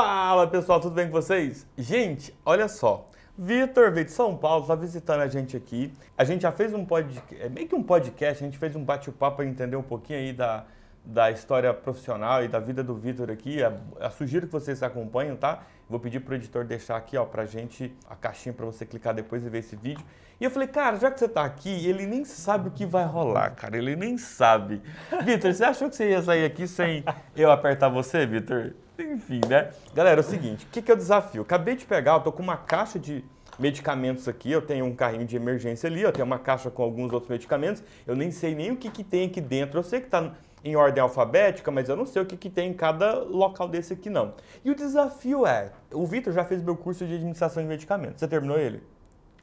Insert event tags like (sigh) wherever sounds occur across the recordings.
Fala pessoal, tudo bem com vocês? Gente, olha só. Vitor veio de São Paulo, está visitando a gente aqui. A gente já fez um podcast, é meio que um podcast, a gente fez um bate-papo para entender um pouquinho aí da, da história profissional e da vida do Vitor aqui. Eu, sugiro que vocês acompanhem, tá? Vou pedir pro editor deixar aqui, ó, pra gente a caixinha para você clicar depois e ver esse vídeo. E eu falei, cara, já que você tá aqui, ele nem sabe o que vai rolar, cara. Ele nem sabe. Vitor, você achou que você ia sair aqui sem eu apertar você, Vitor? Enfim, né? Galera, é o seguinte, o que, que é o desafio? Acabei de pegar, eu tô com uma caixa de medicamentos aqui, eu tenho um carrinho de emergência ali, eu tenho uma caixa com alguns outros medicamentos, eu nem sei nem o que, que tem aqui dentro, eu sei que tá em ordem alfabética, mas eu não sei o que, que tem em cada local desse aqui não. E o desafio é, o Vitor já fez meu curso de administração de medicamentos, você terminou ele?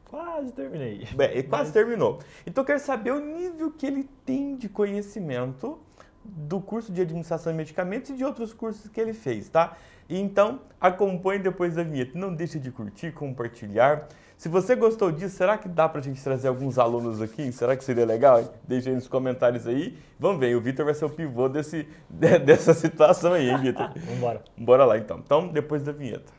Quase terminei. Bem, ele quase mas... terminou. Então eu quero saber o nível que ele tem de conhecimento do curso de administração de medicamentos e de outros cursos que ele fez, tá? Então, acompanhe depois da vinheta. Não deixe de curtir, compartilhar. Se você gostou disso, será que dá pra gente trazer alguns alunos aqui? Será que seria legal? Deixe aí nos comentários aí. Vamos ver, o Vitor vai ser o pivô desse, (laughs) dessa situação aí, hein, Vitor? embora. Bora lá, então. Então, depois da vinheta.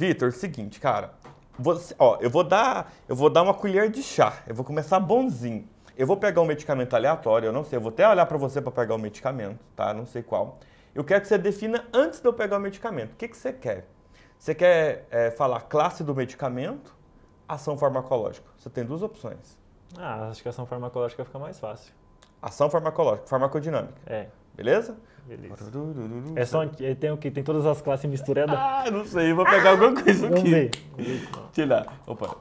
Vitor, seguinte, cara. Você, ó, eu vou dar, eu vou dar uma colher de chá. Eu vou começar bonzinho. Eu vou pegar um medicamento aleatório, eu não sei, eu vou até olhar para você para pegar o um medicamento, tá? Não sei qual. Eu quero que você defina antes de eu pegar o medicamento. O que, que você quer? Você quer é, falar classe do medicamento, ação farmacológica? Você tem duas opções. Ah, acho que a ação farmacológica fica mais fácil. Ação farmacológica, farmacodinâmica. É. Beleza? Beleza. É só, é, tem o que? Tem todas as classes misturadas? Ah, não sei, vou pegar alguma coisa Vamos aqui. Ver. Tirar. Opa,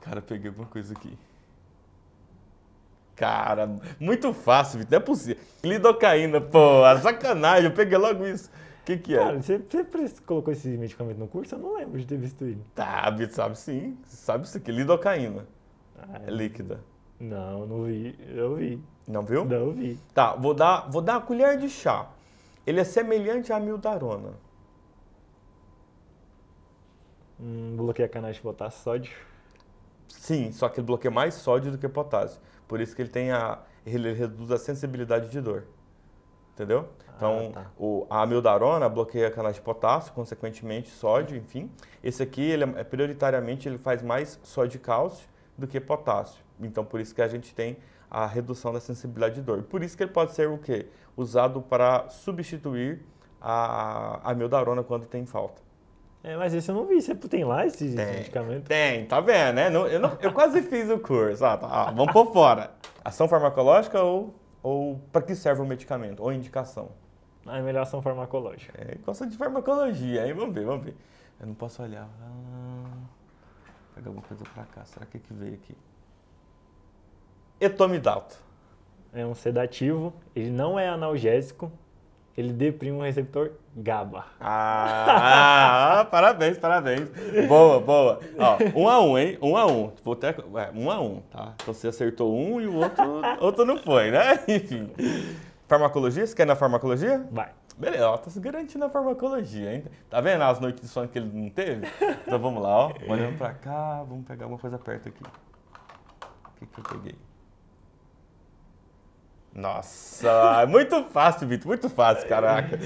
cara, peguei alguma coisa aqui. Cara, muito fácil, Vitor, não é possível. Lidocaína, pô, sacanagem, eu peguei logo isso. O que, que é? Cara, você, sempre colocou esse medicamento no curso? Eu não lembro de ter visto ele. Tá, Vitor, sabe sim. Sabe isso aqui, lidocaína. Ah, é líquida. Não, não vi, eu vi. Não viu? Não vi. Tá, vou dar, vou dar colher de chá. Ele é semelhante à mildarona. Hum, bloqueia canais de potássio e sódio. Sim, só que ele bloqueia mais sódio do que potássio. Por isso que ele tem a. ele reduz a sensibilidade de dor. Entendeu? Ah, então, ah, tá. o, a amiodarona bloqueia canais de potássio, consequentemente sódio, enfim. Esse aqui, ele é, é, prioritariamente, ele faz mais sódio e cálcio do que potássio. Então, por isso que a gente tem a redução da sensibilidade de dor. Por isso que ele pode ser o quê? Usado para substituir a amiodarona quando tem falta. É, mas esse eu não vi. Você tem lá esse tem, medicamento? Tem, tá vendo, né? Não, eu, não, eu quase fiz o curso. Ah, tá, ah, vamos por fora. Ação farmacológica ou, ou para que serve o medicamento? Ou indicação? Ah, é melhor ação farmacológica. É, gosta de farmacologia, aí Vamos ver, vamos ver. Eu não posso olhar. Ah, pegar alguma coisa pra cá. Será que é que veio aqui? etomidalto? É um sedativo, ele não é analgésico, ele deprime o receptor GABA. Ah, ah (laughs) parabéns, parabéns. Boa, boa. Ó, um a um, hein? Um a um. Vou até, é, um a um, tá? Então você acertou um e o outro, outro não foi, né? (laughs) Enfim. Farmacologia? Você quer ir na farmacologia? Vai. Beleza, ó, tá se garantindo a farmacologia, hein? Tá vendo as noites de sono que ele não teve? Então vamos lá, ó. Olhando pra cá, vamos pegar alguma coisa perto aqui. O que, que eu peguei? Nossa, é muito fácil, Vitor, muito fácil, caraca.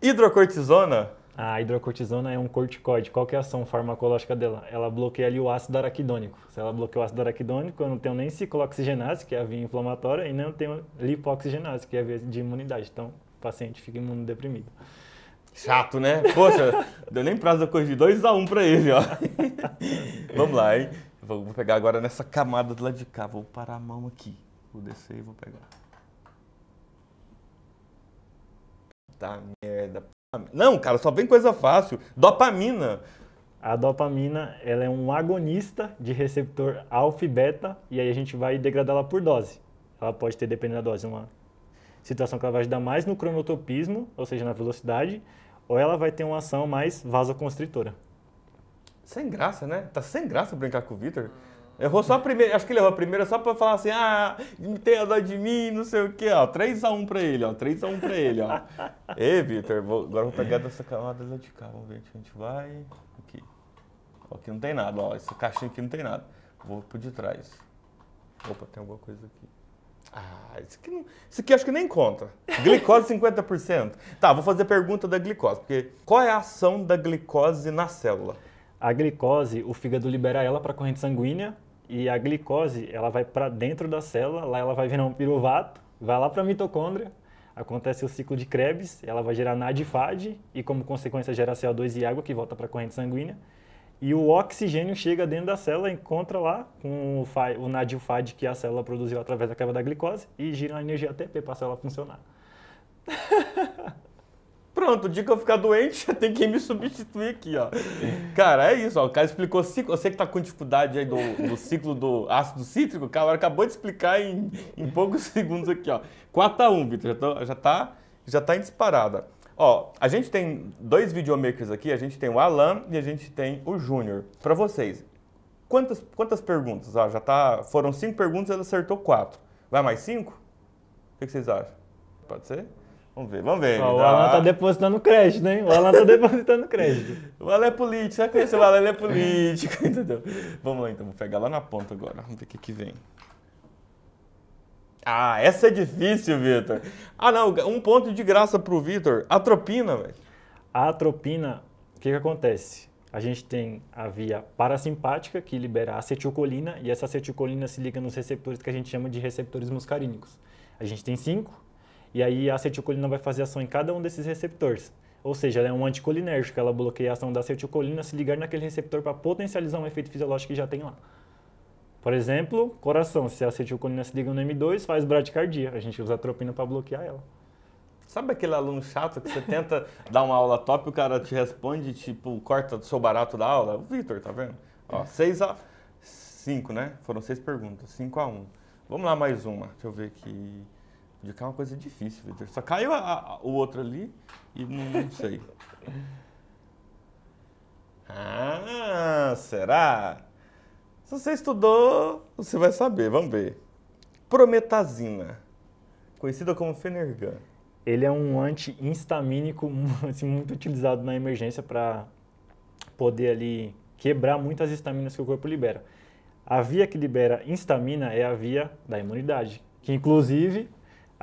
Hidrocortisona? A hidrocortisona é um corticoide. Qual é a ação farmacológica dela? Ela bloqueia ali o ácido araquidônico. Se ela bloqueia o ácido araquidônico, eu não tenho nem ciclooxigenase, que é a via inflamatória, e eu tenho lipoxigenase, que é a via de imunidade. Então, o paciente fica imunodeprimido. Chato, né? Poxa, deu nem prazo da coisa de 2 a 1 um para ele, ó. (laughs) Vamos lá, hein? Vou pegar agora nessa camada do lado de cá. Vou parar a mão aqui. Vou descer e vou pegar. puta tá, merda. Não, cara, só vem coisa fácil. Dopamina. A dopamina, ela é um agonista de receptor alfa e beta, e aí a gente vai degradá-la por dose. Ela pode ter, dependendo da dose, uma situação que ela vai ajudar mais no cronotopismo, ou seja, na velocidade, ou ela vai ter uma ação mais vasoconstritora. Sem graça, né? Tá sem graça brincar com o Vitor. Errou só a primeira, acho que ele errou a primeira só pra falar assim, ah, tem a dó de mim, não sei o quê, ó. 3x1 pra ele, ó. 3x1 pra ele, ó. (laughs) Ei, Vitor, agora vou pegar dessa camada lá de cá, vamos ver onde a gente vai. Aqui. Ó, aqui não tem nada, ó. Essa caixinha aqui não tem nada. Vou por de trás. Opa, tem alguma coisa aqui. Ah, isso aqui, não, isso aqui acho que nem conta. Glicose 50%. Tá, vou fazer a pergunta da glicose, porque qual é a ação da glicose na célula? a glicose, o fígado libera ela para a corrente sanguínea e a glicose ela vai para dentro da célula, lá ela vai virar um piruvato, vai lá para a mitocôndria, acontece o ciclo de Krebs, ela vai gerar NAD e como consequência gera CO2 e água que volta para a corrente sanguínea. E o oxigênio chega dentro da célula, encontra lá com o, o que a célula produziu através da quebra da glicose e gira a energia ATP para a célula funcionar. (laughs) pronto, o dia que eu ficar doente, (laughs) já tem quem me substituir aqui, ó. Cara, é isso, ó. O cara explicou ciclo. Você que tá com dificuldade aí do, do ciclo do ácido cítrico, o cara acabou de explicar em, em poucos (laughs) segundos aqui, ó. 4 a 1, Vitor, já, já, tá, já tá em disparada. Ó, a gente tem dois videomakers aqui, a gente tem o Alan e a gente tem o Júnior. Para vocês, quantas, quantas perguntas? Ó, já tá, foram cinco perguntas, ele acertou quatro. Vai mais cinco? O que, que vocês acham? Pode ser? Vamos ver, vamos ver. Ó, o Alan tá depositando crédito, hein? O Alan tá (laughs) depositando crédito. o Alan é político, sabe que o Alan é político, (laughs) entendeu? Vamos lá então, vou pegar lá na ponta agora. Vamos ver o que, que vem. Ah, essa é difícil, Vitor. Ah, não, um ponto de graça pro Vitor. Atropina, velho. A atropina, o que que acontece? A gente tem a via parasimpática, que libera a acetilcolina, e essa acetilcolina se liga nos receptores que a gente chama de receptores muscarínicos. A gente tem cinco, e aí a acetilcolina vai fazer ação em cada um desses receptores. Ou seja, ela é um anticolinérgico, ela bloqueia a ação da acetilcolina se ligar naquele receptor para potencializar um efeito fisiológico que já tem lá. Por exemplo, coração, se a acetilcolina se liga no M2, faz bradicardia. A gente usa a para bloquear ela. Sabe aquele aluno chato que você tenta (laughs) dar uma aula top e o cara te responde, tipo, corta do seu barato da aula? O Vitor, tá vendo? Ó, 6 a 5, né? Foram seis perguntas, 5 a 1. Um. Vamos lá mais uma. Deixa eu ver aqui. De cá uma coisa difícil, Vitor. Só caiu a, a, o outro ali e não, não sei. (laughs) ah, será? Se você estudou, você vai saber. Vamos ver. Prometazina, conhecida como Fenergan. Ele é um anti-instamínico (laughs) assim, muito utilizado na emergência para poder ali quebrar muitas estaminas que o corpo libera. A via que libera instamina é a via da imunidade, que inclusive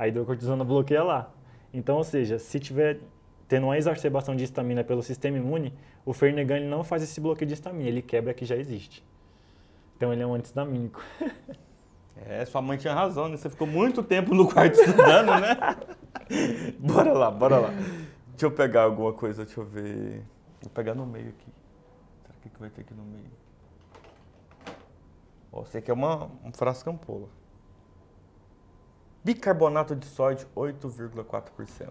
a hidrocortisona bloqueia lá. Então, ou seja, se tiver tendo uma exacerbação de histamina pelo sistema imune, o Fernegan não faz esse bloqueio de histamina, ele quebra que já existe. Então ele é um antihistamínico. (laughs) É, sua mãe tinha razão, né? Você ficou muito tempo no quarto estudando, né? (laughs) bora lá, bora lá. Deixa eu pegar alguma coisa, deixa eu ver. Vou pegar no meio aqui. Será que vai ter aqui no meio? Ó, esse aqui é uma, um ampola? Bicarbonato de sódio, 8,4%.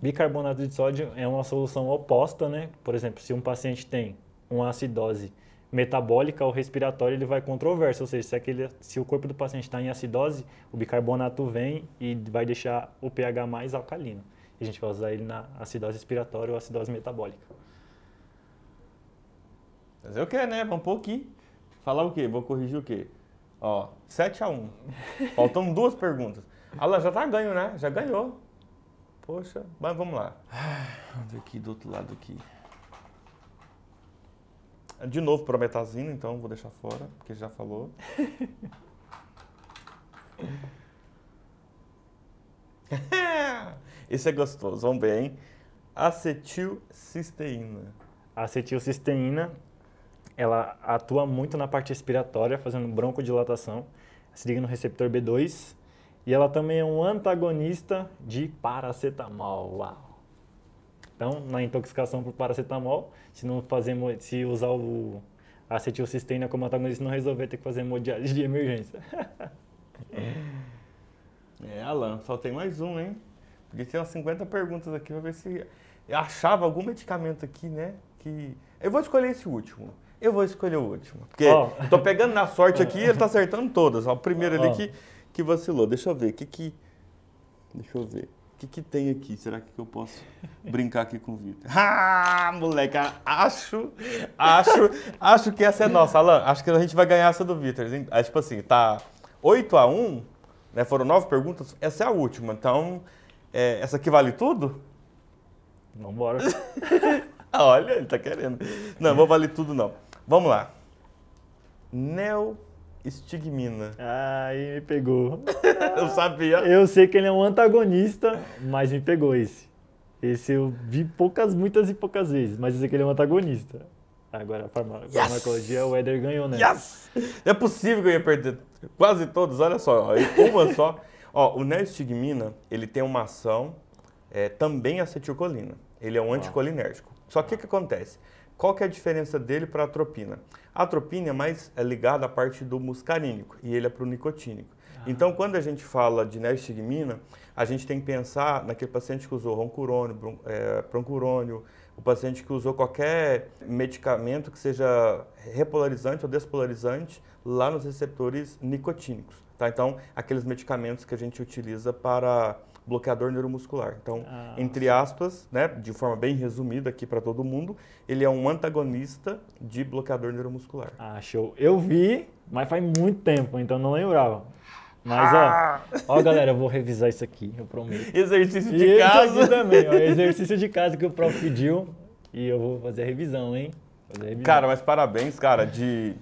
Bicarbonato de sódio é uma solução oposta, né? Por exemplo, se um paciente tem uma acidose metabólica ou respiratória, ele vai controverso, ou seja, se, aquele, se o corpo do paciente está em acidose, o bicarbonato vem e vai deixar o pH mais alcalino. E a gente vai usar ele na acidose respiratória ou acidose metabólica. Fazer o quê, né? Vamos pôr aqui. Falar o quê? Vou corrigir o quê? Ó, 7 a 1. Faltam (laughs) duas perguntas. Alan, já tá ganho, né? Já ganhou. Poxa, mas vamos lá. Vamos ver aqui do outro lado aqui. De novo metazina, então vou deixar fora, porque já falou. (laughs) Esse é gostoso, vamos ver, hein? Acetilcisteína. Acetilcisteína ela atua muito na parte respiratória, fazendo broncodilatação, se liga no receptor B2, e ela também é um antagonista de paracetamol. Uau. Então, na intoxicação por paracetamol, se não fazer, se usar o acetilcisteína como antagonista não resolver, tem que fazer hemodiálise de emergência. (laughs) é, Alan, só tem mais um, hein? Porque tem umas 50 perguntas aqui, vai ver se eu achava algum medicamento aqui, né? Que eu vou escolher esse último. Eu vou escolher o último. Porque oh. tô pegando na sorte (laughs) aqui e ele tá acertando todas. Ó, o primeiro oh. ali que, que vacilou. Deixa eu ver. O que que. Deixa eu ver. O que, que tem aqui? Será que eu posso brincar aqui com o Vitor? (laughs) Ah, moleque, acho, acho, acho que essa é nossa, Alan. Acho que a gente vai ganhar essa do Vitor. É, tipo assim, tá 8 a 1 né? Foram nove perguntas, essa é a última. Então, é, essa aqui vale tudo? Vambora. (laughs) Olha, ele tá querendo. Não, vou valer tudo não. Vamos lá. Neoestigmina. Aí me pegou. (laughs) eu sabia. Eu sei que ele é um antagonista, mas me pegou esse. Esse eu vi poucas, muitas e poucas vezes, mas eu sei que ele é um antagonista. Agora, a farma yes! farmacologia, o Éder ganhou, né? Yes! É possível que eu ia perder quase todos, olha só, uma só. (laughs) Ó, o neoestigmina, ele tem uma ação é, também acetilcolina. Ele é um anticolinérgico. Só que o que acontece? Qual que é a diferença dele para a atropina? A atropina é mais é ligada à parte do muscarínico e ele é para o nicotínico. Ah. Então, quando a gente fala de neostigmina, a gente tem que pensar naquele paciente que usou roncurônio, bron, é, broncurônio, o paciente que usou qualquer medicamento que seja repolarizante ou despolarizante lá nos receptores nicotínicos. Tá? Então, aqueles medicamentos que a gente utiliza para bloqueador neuromuscular. Então, ah, entre aspas, né, de forma bem resumida aqui para todo mundo, ele é um antagonista de bloqueador neuromuscular. Ah, show. Eu vi, mas faz muito tempo, então não lembrava. Mas, ah. ó, ó, galera, eu vou revisar isso aqui, eu prometo. Exercício de e casa. também, ó, exercício de casa que o prof pediu e eu vou fazer a revisão, hein? Fazer a revisão. Cara, mas parabéns, cara, de,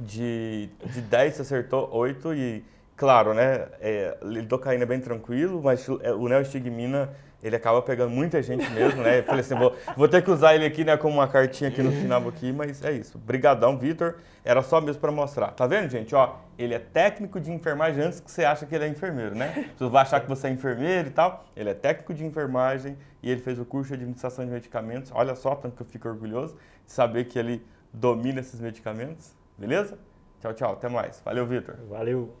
de, de 10 você acertou 8 e claro, né? É, lidocaína é bem tranquilo, mas o é, neoestigmina ele acaba pegando muita gente mesmo, né? Eu falei assim, vou, vou, ter que usar ele aqui, né, como uma cartinha aqui no final aqui, mas é isso. Brigadão, Vitor. Era só mesmo para mostrar. Tá vendo, gente? Ó, ele é técnico de enfermagem antes que você acha que ele é enfermeiro, né? Você vai achar que você é enfermeiro e tal. Ele é técnico de enfermagem e ele fez o curso de administração de medicamentos. Olha só, tanto que eu fico orgulhoso de saber que ele domina esses medicamentos. Beleza? Tchau, tchau. Até mais. Valeu, Vitor. Valeu.